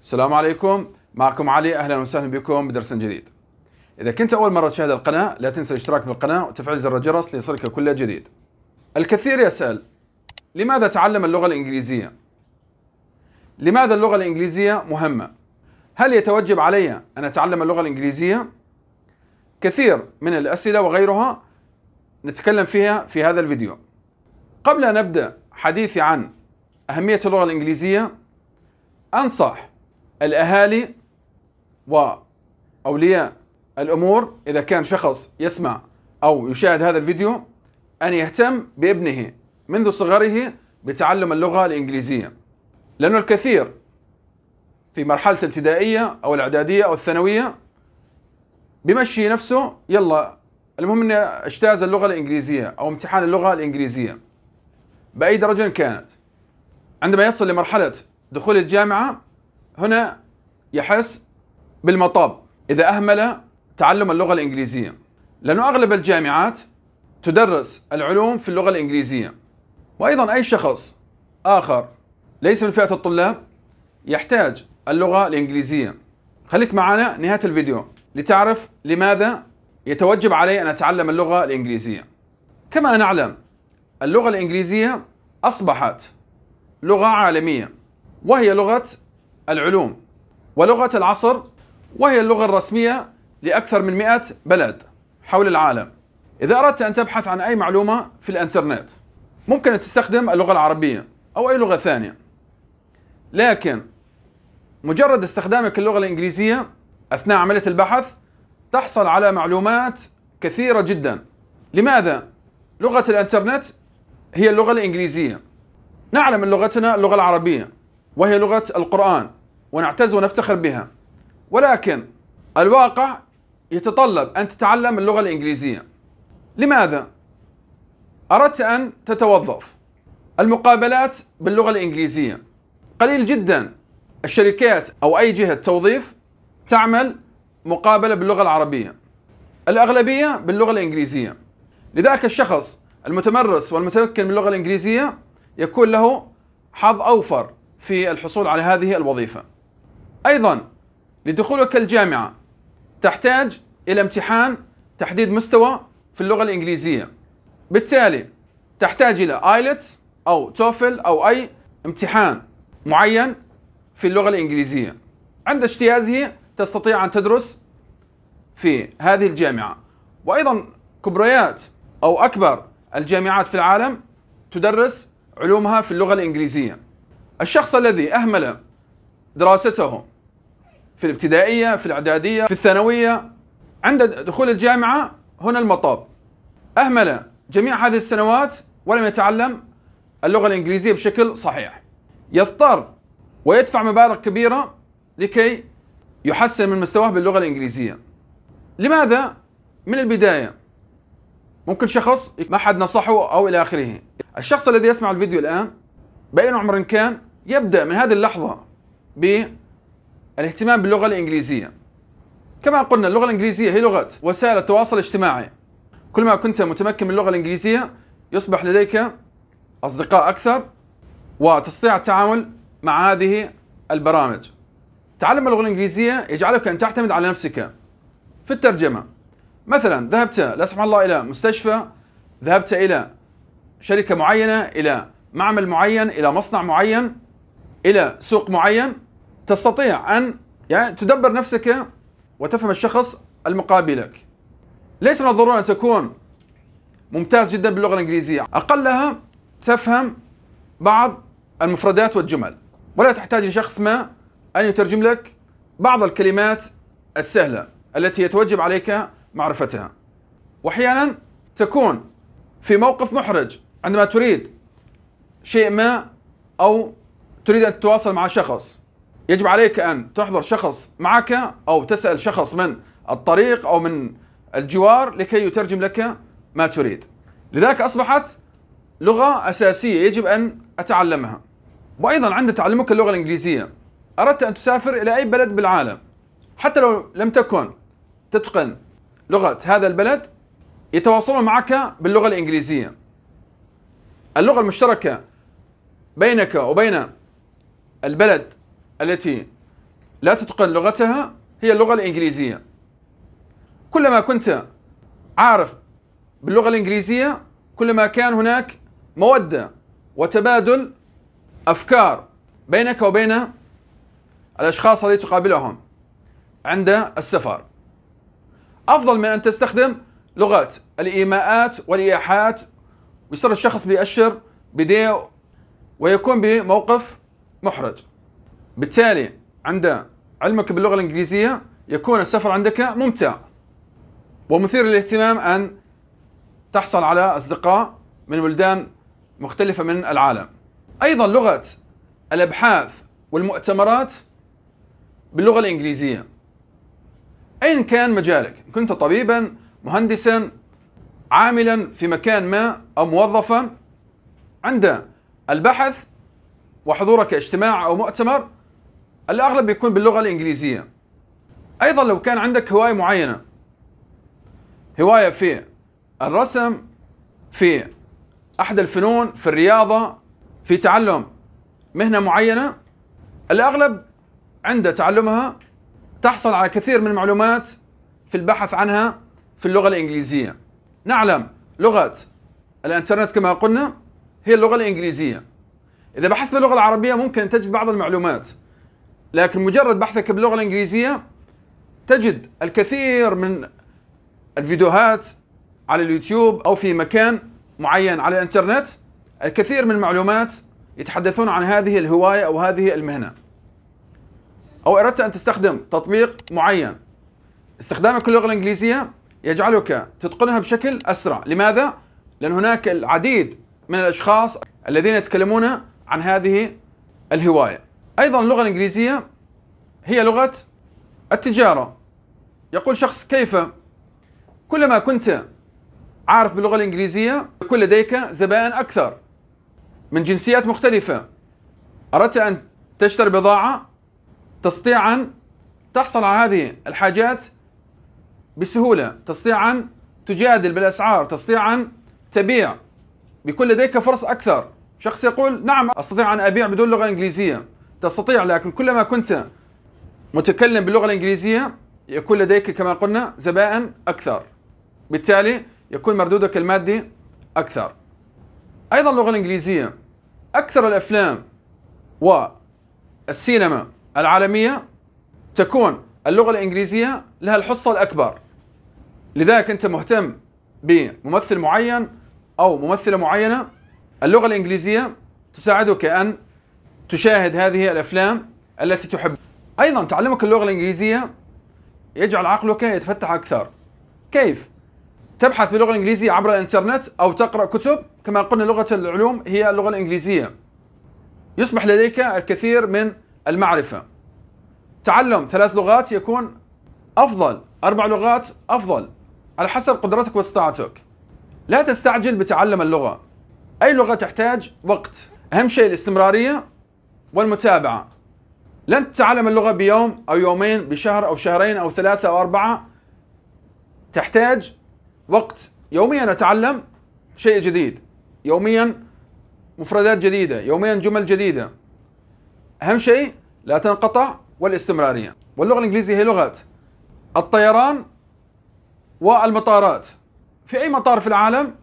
السلام عليكم معكم علي اهلا وسهلا بكم بدرس جديد اذا كنت اول مره تشاهد القناه لا تنسى الاشتراك بالقناه وتفعيل زر الجرس ليصلك كل جديد الكثير يسال لماذا تعلم اللغه الانجليزيه لماذا اللغه الانجليزيه مهمه هل يتوجب علي ان اتعلم اللغه الانجليزيه كثير من الاسئله وغيرها نتكلم فيها في هذا الفيديو قبل ان ابدا حديثي عن اهميه اللغه الانجليزيه انصح الأهالي وأولياء الأمور إذا كان شخص يسمع أو يشاهد هذا الفيديو أن يهتم بابنه منذ صغره بتعلم اللغة الإنجليزية لأن الكثير في مرحلة الابتدائية أو الإعدادية أو الثانوية بمشي نفسه يلا المهم اني اجتاز اللغه الانجليزيه او امتحان اللغه الانجليزيه باي درجه كانت عندما يصل لمرحله دخول الجامعه هنا يحس بالمطاب إذا أهمل تعلم اللغة الإنجليزية لأنه أغلب الجامعات تدرس العلوم في اللغة الإنجليزية وأيضا أي شخص آخر ليس من فئة الطلاب يحتاج اللغة الإنجليزية خليك معنا نهاية الفيديو لتعرف لماذا يتوجب علي أن أتعلم اللغة الإنجليزية كما نعلم اللغة الإنجليزية أصبحت لغة عالمية وهي لغة العلوم ولغة العصر وهي اللغة الرسمية لأكثر من 100 بلد حول العالم إذا أردت أن تبحث عن أي معلومة في الإنترنت ممكن أن تستخدم اللغة العربية أو أي لغة ثانية لكن مجرد استخدامك اللغة الإنجليزية أثناء عملية البحث تحصل على معلومات كثيرة جدا لماذا؟ لغة الإنترنت هي اللغة الإنجليزية نعلم من لغتنا اللغة العربية وهي لغة القرآن ونعتز ونفتخر بها ولكن الواقع يتطلب أن تتعلم اللغة الإنجليزية لماذا؟ أردت أن تتوظف المقابلات باللغة الإنجليزية قليل جدا الشركات أو أي جهة توظيف تعمل مقابلة باللغة العربية الأغلبية باللغة الإنجليزية لذلك الشخص المتمرس والمتمكن من اللغة الإنجليزية يكون له حظ أوفر في الحصول على هذه الوظيفة أيضا لدخولك الجامعة تحتاج إلى امتحان تحديد مستوى في اللغة الإنجليزية بالتالي تحتاج إلى آيلتس أو توفل أو أي امتحان معين في اللغة الإنجليزية عند اجتيازه تستطيع أن تدرس في هذه الجامعة وأيضا كبريات أو أكبر الجامعات في العالم تدرس علومها في اللغة الإنجليزية الشخص الذي أهمل دراسته في الابتدائية في الإعدادية في الثانوية عند دخول الجامعة هنا المطاب أهمل جميع هذه السنوات ولم يتعلم اللغة الإنجليزية بشكل صحيح يضطر ويدفع مبالغ كبيرة لكي يحسن من مستواه باللغة الإنجليزية لماذا؟ من البداية ممكن شخص ما حد نصحه أو إلى آخره الشخص الذي يسمع الفيديو الآن بأي عمر كان يبدأ من هذه اللحظة ب الاهتمام باللغة الإنجليزية كما قلنا اللغة الإنجليزية هي لغة وسائل التواصل الاجتماعي كلما كنت متمكن من اللغة الإنجليزية يصبح لديك أصدقاء أكثر وتستطيع التعامل مع هذه البرامج تعلم اللغة الإنجليزية يجعلك أن تعتمد على نفسك في الترجمة مثلا ذهبت لا سمح الله إلى مستشفى ذهبت إلى شركة معينة إلى معمل معين إلى مصنع معين إلى سوق معين تستطيع أن يعني تدبر نفسك وتفهم الشخص المقابلك ليس من الضروري أن تكون ممتاز جدا باللغة الإنجليزية أقلها تفهم بعض المفردات والجمل ولا تحتاج لشخص ما أن يترجم لك بعض الكلمات السهلة التي يتوجب عليك معرفتها وأحيانا تكون في موقف محرج عندما تريد شيء ما أو تريد أن تتواصل مع شخص يجب عليك أن تحضر شخص معك أو تسأل شخص من الطريق أو من الجوار لكي يترجم لك ما تريد لذلك أصبحت لغة أساسية يجب أن أتعلمها وأيضا عند تعلمك اللغة الإنجليزية أردت أن تسافر إلى أي بلد بالعالم حتى لو لم تكن تتقن لغة هذا البلد يتواصلون معك باللغة الإنجليزية اللغة المشتركة بينك وبين البلد التي لا تتقن لغتها هي اللغة الإنجليزية كلما كنت عارف باللغة الإنجليزية كلما كان هناك مودة وتبادل أفكار بينك وبين الأشخاص الذي تقابلهم عند السفر أفضل من أن تستخدم لغات الإيماءات والإيحاءات ويصير الشخص بيأشر بديه ويكون بموقف محرج بالتالي عند علمك باللغة الإنجليزية يكون السفر عندك ممتع ومثير للاهتمام أن تحصل على أصدقاء من بلدان مختلفة من العالم أيضا لغة الأبحاث والمؤتمرات باللغة الإنجليزية أين كان مجالك كنت طبيبا مهندسا عاملا في مكان ما أو موظفا عند البحث وحضورك اجتماع أو مؤتمر الأغلب بيكون باللغة الإنجليزية أيضا لو كان عندك هواية معينة هواية في الرسم في أحد الفنون في الرياضة في تعلم مهنة معينة الأغلب عند تعلمها تحصل على كثير من المعلومات في البحث عنها في اللغة الإنجليزية نعلم لغة الإنترنت كما قلنا هي اللغة الإنجليزية إذا بحثت في اللغة العربية ممكن تجد بعض المعلومات لكن مجرد بحثك باللغه الانجليزيه تجد الكثير من الفيديوهات على اليوتيوب او في مكان معين على الانترنت الكثير من المعلومات يتحدثون عن هذه الهوايه او هذه المهنه. او اردت ان تستخدم تطبيق معين استخدامك للغه الانجليزيه يجعلك تتقنها بشكل اسرع، لماذا؟ لان هناك العديد من الاشخاص الذين يتكلمون عن هذه الهوايه. أيضا اللغة الإنجليزية هي لغة التجارة يقول شخص كيف كلما كنت عارف باللغة الإنجليزية كل لديك زبائن أكثر من جنسيات مختلفة أردت أن تشتري بضاعة تستطيع أن تحصل على هذه الحاجات بسهولة تستطيع أن تجادل بالأسعار تستطيع أن تبيع بكل لديك فرص أكثر شخص يقول نعم أستطيع أن أبيع بدون لغة إنجليزية تستطيع لكن كلما كنت متكلم باللغة الإنجليزية يكون لديك كما قلنا زبائن أكثر بالتالي يكون مردودك المادي أكثر أيضا اللغة الإنجليزية أكثر الأفلام والسينما العالمية تكون اللغة الإنجليزية لها الحصة الأكبر لذلك أنت مهتم بممثل معين أو ممثلة معينة اللغة الإنجليزية تساعدك أن تشاهد هذه الافلام التي تحب ايضا تعلمك اللغه الانجليزيه يجعل عقلك يتفتح اكثر كيف تبحث باللغه الانجليزيه عبر الانترنت او تقرا كتب كما قلنا لغه العلوم هي اللغه الانجليزيه يصبح لديك الكثير من المعرفه تعلم ثلاث لغات يكون افضل اربع لغات افضل على حسب قدرتك واستطاعتك لا تستعجل بتعلم اللغه اي لغه تحتاج وقت اهم شيء الاستمراريه والمتابعة لن تتعلم اللغة بيوم أو يومين بشهر أو شهرين أو ثلاثة أو أربعة تحتاج وقت يوميا أتعلم شيء جديد يوميا مفردات جديدة يوميا جمل جديدة أهم شيء لا تنقطع والاستمرارية واللغة الإنجليزية هي لغة الطيران والمطارات في أي مطار في العالم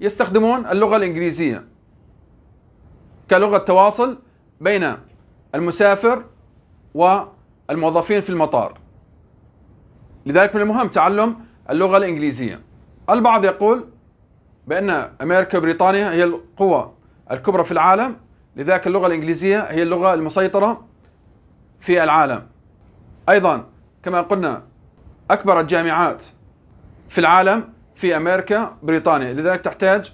يستخدمون اللغة الإنجليزية كلغة تواصل بين المسافر والموظفين في المطار لذلك من المهم تعلم اللغة الإنجليزية البعض يقول بأن أمريكا وبريطانيا هي القوة الكبرى في العالم لذلك اللغة الإنجليزية هي اللغة المسيطرة في العالم أيضا كما قلنا أكبر الجامعات في العالم في أمريكا بريطانيا لذلك تحتاج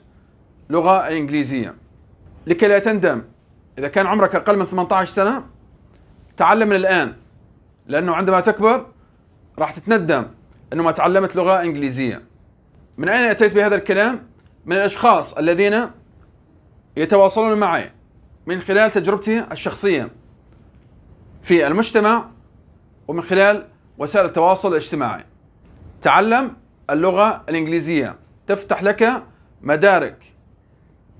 لغة إنجليزية لكي لا تندم إذا كان عمرك أقل من 18 سنة تعلم من الآن لأنه عندما تكبر راح تتندم أنه ما تعلمت لغة إنجليزية من أين أتيت بهذا الكلام؟ من الأشخاص الذين يتواصلون معي من خلال تجربتي الشخصية في المجتمع ومن خلال وسائل التواصل الاجتماعي تعلم اللغة الإنجليزية تفتح لك مدارك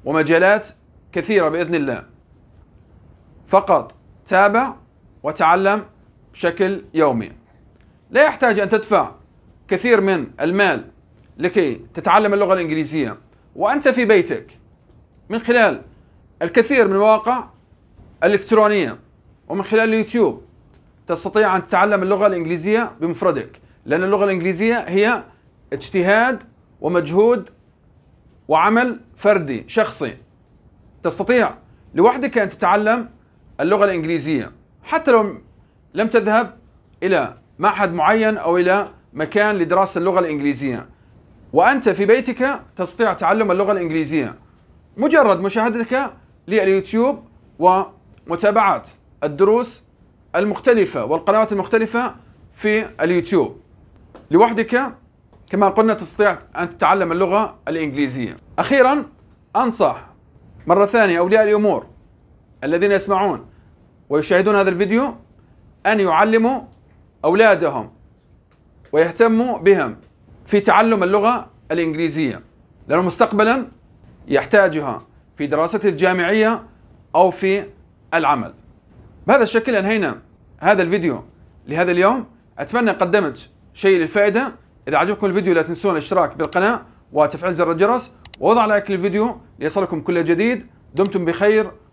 ومجالات كثيرة بإذن الله فقط تابع وتعلم بشكل يومي لا يحتاج أن تدفع كثير من المال لكي تتعلم اللغة الإنجليزية وأنت في بيتك من خلال الكثير من المواقع الإلكترونية ومن خلال اليوتيوب تستطيع أن تتعلم اللغة الإنجليزية بمفردك لأن اللغة الإنجليزية هي اجتهاد ومجهود وعمل فردي شخصي تستطيع لوحدك أن تتعلم اللغة الإنجليزية حتى لو لم تذهب إلى معهد معين أو إلى مكان لدراسة اللغة الإنجليزية وأنت في بيتك تستطيع تعلم اللغة الإنجليزية مجرد مشاهدتك لليوتيوب ومتابعة الدروس المختلفة والقنوات المختلفة في اليوتيوب لوحدك كما قلنا تستطيع أن تتعلم اللغة الإنجليزية أخيرا أنصح مرة ثانية أولياء الأمور الذين يسمعون ويشاهدون هذا الفيديو أن يعلموا أولادهم ويهتموا بهم في تعلم اللغة الإنجليزية لأنه مستقبلا يحتاجها في دراسته الجامعية أو في العمل بهذا الشكل أنهينا هذا الفيديو لهذا اليوم أتمنى قدمت شيء للفائدة إذا عجبكم الفيديو لا تنسون الاشتراك بالقناة وتفعيل زر الجرس ووضع لايك للفيديو ليصلكم كل جديد دمتم بخير